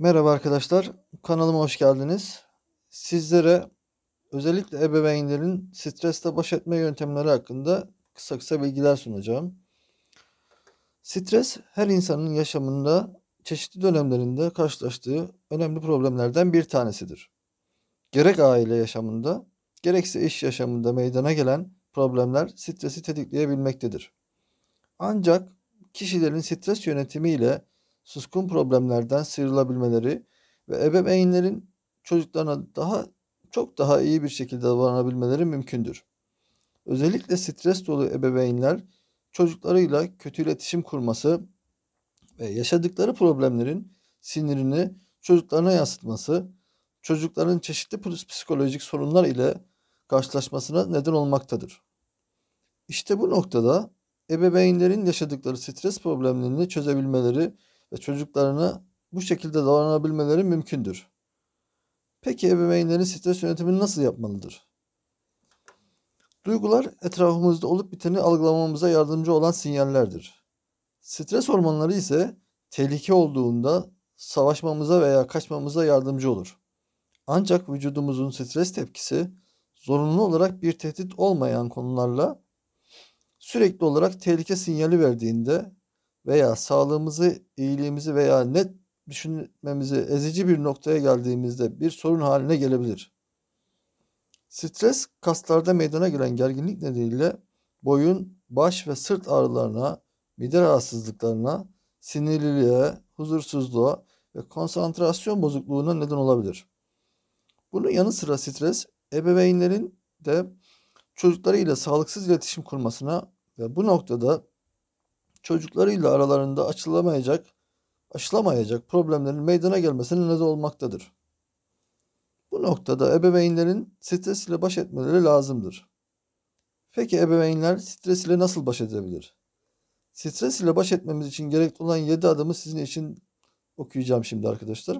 Merhaba arkadaşlar. Kanalıma hoş geldiniz. Sizlere özellikle ebeveynlerin stresle baş etme yöntemleri hakkında kısa kısa bilgiler sunacağım. Stres her insanın yaşamında çeşitli dönemlerinde karşılaştığı önemli problemlerden bir tanesidir. Gerek aile yaşamında gerekse iş yaşamında meydana gelen problemler stresi tetikleyebilmektedir. Ancak kişilerin stres yönetimiyle ile suskun problemlerden sıyrılabilmeleri ve ebeveynlerin çocuklarına daha çok daha iyi bir şekilde davranabilmeleri mümkündür. Özellikle stres dolu ebeveynler çocuklarıyla kötü iletişim kurması ve yaşadıkları problemlerin sinirini çocuklarına yansıtması, çocukların çeşitli psikolojik sorunlar ile karşılaşmasına neden olmaktadır. İşte bu noktada ebeveynlerin yaşadıkları stres problemlerini çözebilmeleri ve çocuklarını bu şekilde davranabilmeleri mümkündür. Peki ebeveynlerin stres yönetimini nasıl yapmalıdır? Duygular etrafımızda olup biteni algılamamıza yardımcı olan sinyallerdir. Stres hormonları ise tehlike olduğunda savaşmamıza veya kaçmamıza yardımcı olur. Ancak vücudumuzun stres tepkisi zorunlu olarak bir tehdit olmayan konularla sürekli olarak tehlike sinyali verdiğinde veya sağlığımızı, iyiliğimizi veya net düşünmemizi ezici bir noktaya geldiğimizde bir sorun haline gelebilir. Stres kaslarda meydana gelen gerginlik nedeniyle boyun, baş ve sırt ağrılarına, mide rahatsızlıklarına, sinirliliğe, huzursuzluğa ve konsantrasyon bozukluğuna neden olabilir. Bunun yanı sıra stres ebeveynlerin de çocuklarıyla sağlıksız iletişim kurmasına ve bu noktada çocuklarıyla aralarında açılamayacak, aşılamayacak problemlerin meydana gelmesine neden olmaktadır. Bu noktada ebeveynlerin stres ile baş etmeleri lazımdır. Peki ebeveynler stres ile nasıl baş edebilir? Stres ile baş etmemiz için gerekli olan 7 adımı sizin için okuyacağım şimdi arkadaşlar.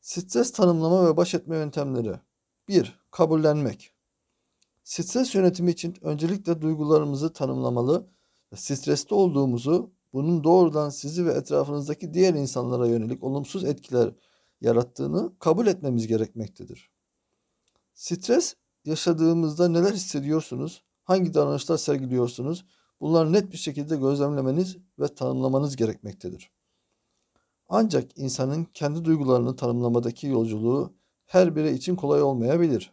Stres tanımlama ve baş etme yöntemleri. 1. Kabullenmek. Stres yönetimi için öncelikle duygularımızı tanımlamalı streste olduğumuzu, bunun doğrudan sizi ve etrafınızdaki diğer insanlara yönelik olumsuz etkiler yarattığını kabul etmemiz gerekmektedir. Stres yaşadığımızda neler hissediyorsunuz, hangi davranışlar sergiliyorsunuz, bunları net bir şekilde gözlemlemeniz ve tanımlamanız gerekmektedir. Ancak insanın kendi duygularını tanımlamadaki yolculuğu her biri için kolay olmayabilir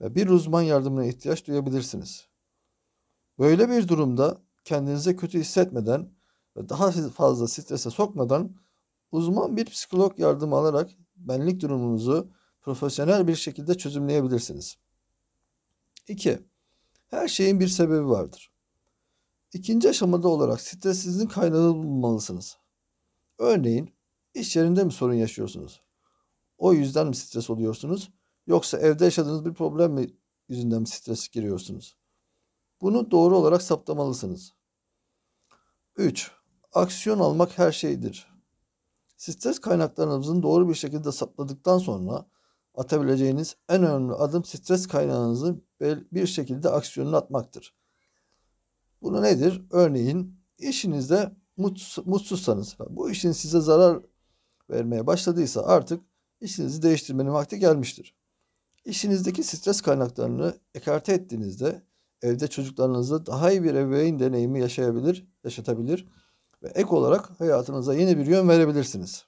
ve bir uzman yardımına ihtiyaç duyabilirsiniz. Böyle bir durumda kendinize kötü hissetmeden ve daha fazla strese sokmadan uzman bir psikolog yardımı alarak benlik durumunuzu profesyonel bir şekilde çözümleyebilirsiniz. 2. Her şeyin bir sebebi vardır. İkinci aşamada olarak stressizliğin kaynağını bulmalısınız. Örneğin iş yerinde mi sorun yaşıyorsunuz? O yüzden mi stres oluyorsunuz? Yoksa evde yaşadığınız bir problem mi yüzünden mi stres giriyorsunuz? Bunu doğru olarak saptamalısınız. 3. Aksiyon almak her şeydir. Stres kaynaklarınızın doğru bir şekilde sapladıktan sonra atabileceğiniz en önemli adım stres kaynağınızı bir şekilde aksiyonunu atmaktır. Bunu nedir? Örneğin işinizde mutsuzsanız, bu işin size zarar vermeye başladıysa artık işinizi değiştirmenin vakti gelmiştir. İşinizdeki stres kaynaklarını ekarte ettiğinizde evde çocuklarınızla daha iyi bir ebeveyn deneyimi yaşayabilir, yaşatabilir ve ek olarak hayatınıza yeni bir yön verebilirsiniz.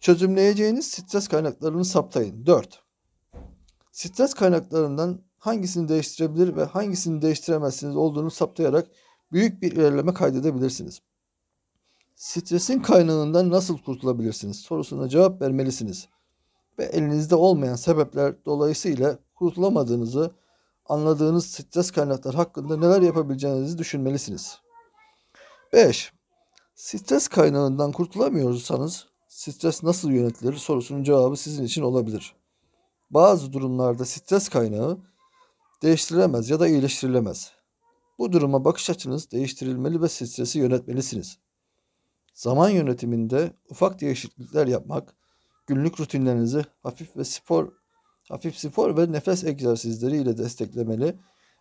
Çözümleyeceğiniz stres kaynaklarını saptayın. 4. Stres kaynaklarından hangisini değiştirebilir ve hangisini değiştiremezsiniz olduğunu saptayarak büyük bir ilerleme kaydedebilirsiniz. Stresin kaynağından nasıl kurtulabilirsiniz sorusuna cevap vermelisiniz ve elinizde olmayan sebepler dolayısıyla kurtulamadığınızı anladığınız stres kaynakları hakkında neler yapabileceğinizi düşünmelisiniz. 5. Stres kaynağından kurtulamıyorsanız stres nasıl yönetilir sorusunun cevabı sizin için olabilir. Bazı durumlarda stres kaynağı değiştirilemez ya da iyileştirilemez. Bu duruma bakış açınız değiştirilmeli ve stresi yönetmelisiniz. Zaman yönetiminde ufak değişiklikler yapmak, günlük rutinlerinizi hafif ve spor hafif spor ve nefes egzersizleri ile desteklemeli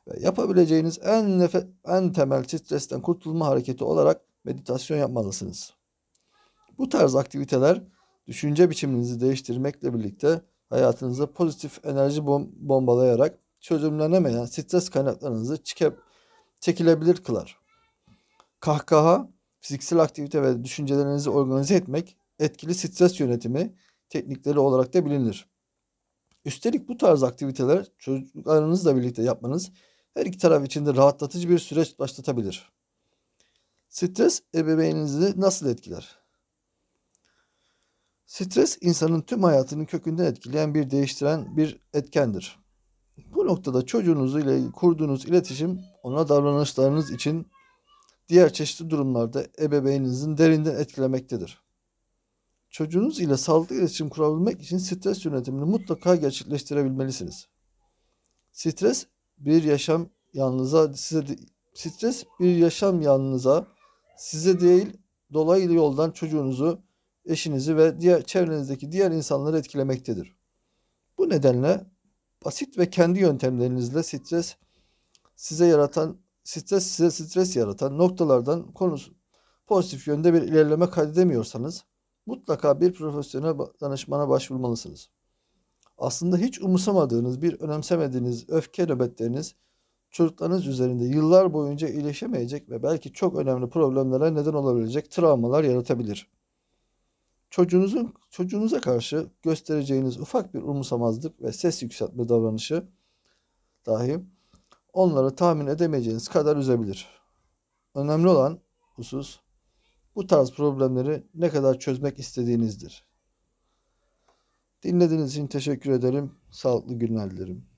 ve yapabileceğiniz en nefes, en temel stresten kurtulma hareketi olarak meditasyon yapmalısınız. Bu tarz aktiviteler düşünce biçiminizi değiştirmekle birlikte hayatınıza pozitif enerji bombalayarak çözümlenemeyen stres kaynaklarınızı çike, çekilebilir kılar. Kahkaha, fiziksel aktivite ve düşüncelerinizi organize etmek etkili stres yönetimi teknikleri olarak da bilinir. Üstelik bu tarz aktiviteler çocuklarınızla birlikte yapmanız her iki taraf için de rahatlatıcı bir süreç başlatabilir. Stres ebeveyninizi nasıl etkiler? Stres insanın tüm hayatının kökünden etkileyen bir değiştiren bir etkendir. Bu noktada çocuğunuzu ile kurduğunuz iletişim ona davranışlarınız için diğer çeşitli durumlarda ebeveyninizin derinden etkilemektedir çocuğunuz ile sağlıklı iletişim kurabilmek için stres yönetimini mutlaka gerçekleştirebilmelisiniz. Stres bir yaşam yanınıza size de, stres bir yaşam yanınıza size değil dolaylı yoldan çocuğunuzu, eşinizi ve diğer çevrenizdeki diğer insanları etkilemektedir. Bu nedenle basit ve kendi yöntemlerinizle stres size yaratan stres size stres yaratan noktalardan konusu pozitif yönde bir ilerleme kaydedemiyorsanız mutlaka bir profesyonel danışmana başvurmalısınız. Aslında hiç umursamadığınız, bir önemsemediğiniz öfke nöbetleriniz çocuklarınız üzerinde yıllar boyunca iyileşemeyecek ve belki çok önemli problemlere neden olabilecek travmalar yaratabilir. Çocuğunuzun çocuğunuza karşı göstereceğiniz ufak bir umursamazlık ve ses yükseltme davranışı dahi onları tahmin edemeyeceğiniz kadar üzebilir. Önemli olan husus bu tarz problemleri ne kadar çözmek istediğinizdir. Dinlediğiniz için teşekkür ederim. Sağlıklı günler dilerim.